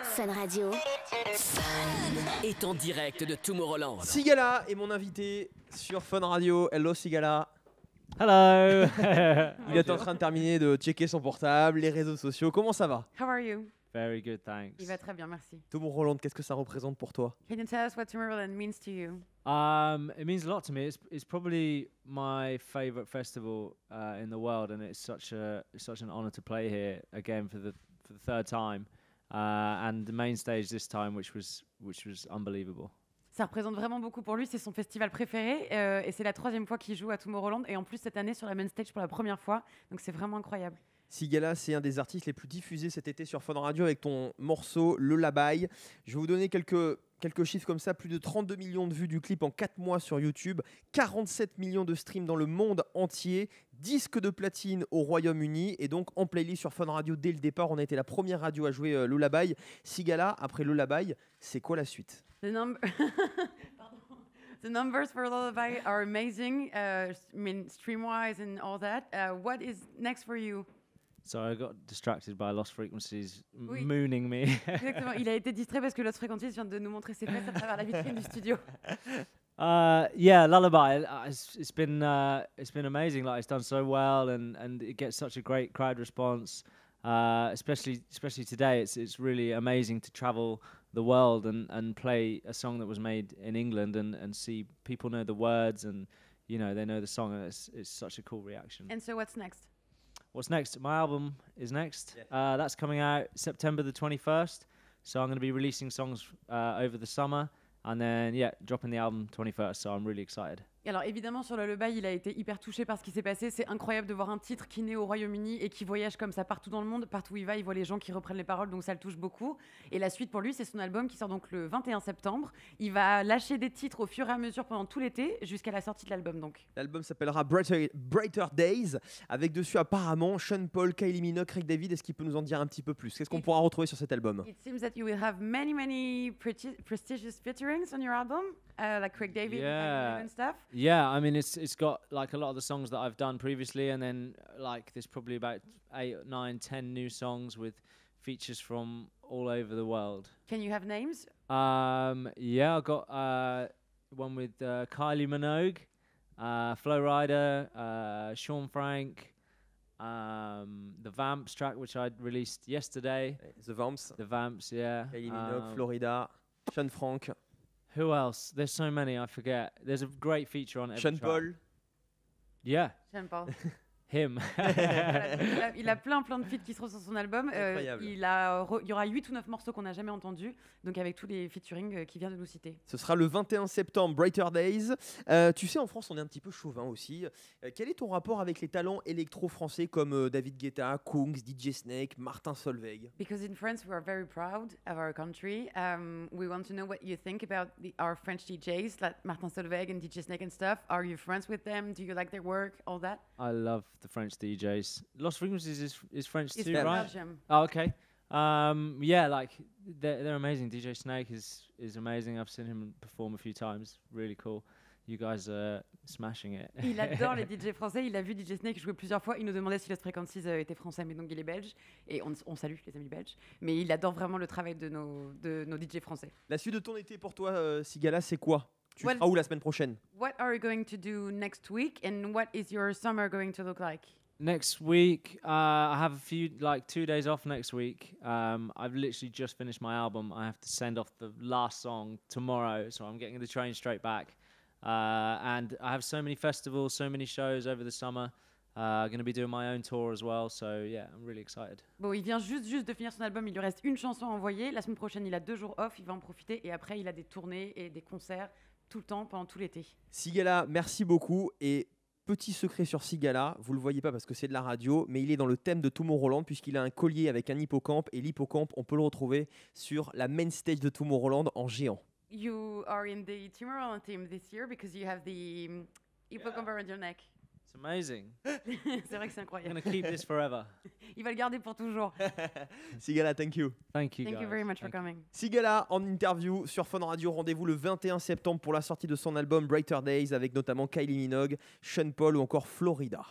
Fun Radio. Est en direct de Tomorrowland. Sigala est mon invité sur Fun Radio. Hello Sigala. Hello. Il est en train de terminer de checker son portable, les réseaux sociaux. Comment ça va? How are you? Very good, thanks. Il va très bien, merci. Tomorrowland, qu'est-ce que ça représente pour toi? Can you tell us what Tomorrowland means to you? Um, it means a lot to me. It's, it's probably my favorite festival uh, in the world, and it's such a such an honor to play here again for the for the third time uh, and the main stage this time, which was which was Ça représente vraiment beaucoup pour lui, c'est son festival préféré euh, et c'est la troisième fois qu'il joue à Tomorrowland et en plus cette année sur la main stage pour la première fois, donc c'est vraiment incroyable. Sigala, c'est un des artistes les plus diffusés cet été sur Fun Radio avec ton morceau Le Labaille. Je vais vous donner quelques quelques chiffres comme ça, plus de 32 millions de vues du clip en 4 mois sur YouTube, 47 millions de streams dans le monde entier, disque de platine au Royaume-Uni et donc en playlist sur Fun Radio dès le départ. On a été la première radio à jouer euh, le Lullaby. Sigala, après le Lullaby, c'est quoi la suite The, The numbers for Lullaby are amazing, uh, stream-wise and all that. Uh, what is next for you So I got distracted by Lost Frequencies oui. mooning me. Exactement, il a été distrait parce que Lost Frequencies vient de nous montrer ses fesses à travers la vitrine du studio. Uh, yeah, Lullaby. Uh, it's, it's been uh, it's been amazing. Like it's done so well, and, and it gets such a great crowd response. Uh, especially especially today, it's it's really amazing to travel the world and, and play a song that was made in England and, and see people know the words and you know they know the song. And it's it's such a cool reaction. And so, what's next? what's next? My album is next. Yeah. Uh, that's coming out September the 21st. So I'm going to be releasing songs uh, over the summer and then, yeah, dropping the album 21st. So I'm really excited. Alors évidemment sur le, le bail, il a été hyper touché par ce qui s'est passé. C'est incroyable de voir un titre qui naît au Royaume-Uni et qui voyage comme ça partout dans le monde, partout où il va, il voit les gens qui reprennent les paroles, donc ça le touche beaucoup. Et la suite pour lui, c'est son album qui sort donc le 21 septembre. Il va lâcher des titres au fur et à mesure pendant tout l'été jusqu'à la sortie de l'album donc. L'album s'appellera Brighter, Days avec dessus apparemment Sean Paul, Kylie Minogue, Rick David. Est-ce qu'il peut nous en dire un petit peu plus Qu'est-ce qu'on pourra retrouver sur cet album It seems that you will have many many prestigious featurings on your album. uh, like Craig David yeah. and stuff. Yeah, I mean it's it's got like a lot of the songs that I've done previously, and then like there's probably about eight, nine, ten new songs with features from all over the world. Can you have names? Um, yeah, I got uh, one with uh, Kylie Minogue, uh, Flow Rider, uh, Sean Frank. Um, the Vamps track, which I released yesterday. The Vamps. The Vamps, yeah. Kylie Minogue, um, Florida, Sean Frank. Who else? There's so many I forget. There's a great feature on it. Paul. Yeah. Him. il, a, plein plein de feats qui se seront sur son album. Euh, il, y aura 8 ou 9 morceaux qu'on n'a jamais entendus, donc avec tous les featuring qui euh, qu'il vient de nous citer. Ce sera le 21 septembre, Brighter Days. Euh, tu sais, en France, on est un petit peu chauvin aussi. quel est ton rapport avec les talents électro-français comme David Guetta, Kungs, DJ Snake, Martin Solveig Because in France, we are very proud of our country. Um, we want to know what you think about the, our French DJs, like Martin Solveig and DJ Snake and stuff. Are you friends with them? Do you like their work? All that? I love the French DJs. Lost Frequencies is is French it's too, right? Belgium. Oh, okay. Um, yeah, like they're, they're amazing. DJ Snake is is amazing. I've seen him perform a few times. Really cool. You guys are smashing it. Il adore les DJ français. Il a vu DJ Snake jouer plusieurs fois. Il nous demandait si Lost Frequencies euh, était français, mais donc il est belge. Et on, on, salue les amis belges. Mais il adore vraiment le travail de nos, de nos DJ français. La suite de ton été pour toi, euh, Sigala, c'est quoi Tu what, seras où la semaine prochaine What are you going to do next week and what is your summer going to look like Next week, uh, I have a few, like two days off next week. Um, I've literally just finished my album. I have to send off the last song tomorrow, so I'm getting the train straight back. Uh, and I have so many festivals, so many shows over the summer. Uh, gonna be doing my own tour as well, so yeah, I'm really excited. Bon, il vient juste juste de finir son album, il lui reste une chanson à envoyer. La semaine prochaine, il a deux jours off, il va en profiter et après, il a des tournées et des concerts tout le temps pendant tout l'été. Sigala, merci beaucoup. Et petit secret sur Sigala, vous le voyez pas parce que c'est de la radio, mais il est dans le thème de Tomorrowland puisqu'il a un collier avec un hippocampe et l'hippocampe, on peut le retrouver sur la main stage de Tomorrowland en géant. You are in the Tomorrowland this year because you have the um, hippocampe your It's amazing. c'est vrai que c'est incroyable. We're gonna keep this forever. Il va le garder pour toujours. Sigala, thank you. Thank you. Thank you very much for coming. Sigala en interview sur Fun Radio. Rendez-vous le 21 septembre pour la sortie de son album Brighter Days avec notamment Kylie Minogue, Sean Paul ou encore Florida.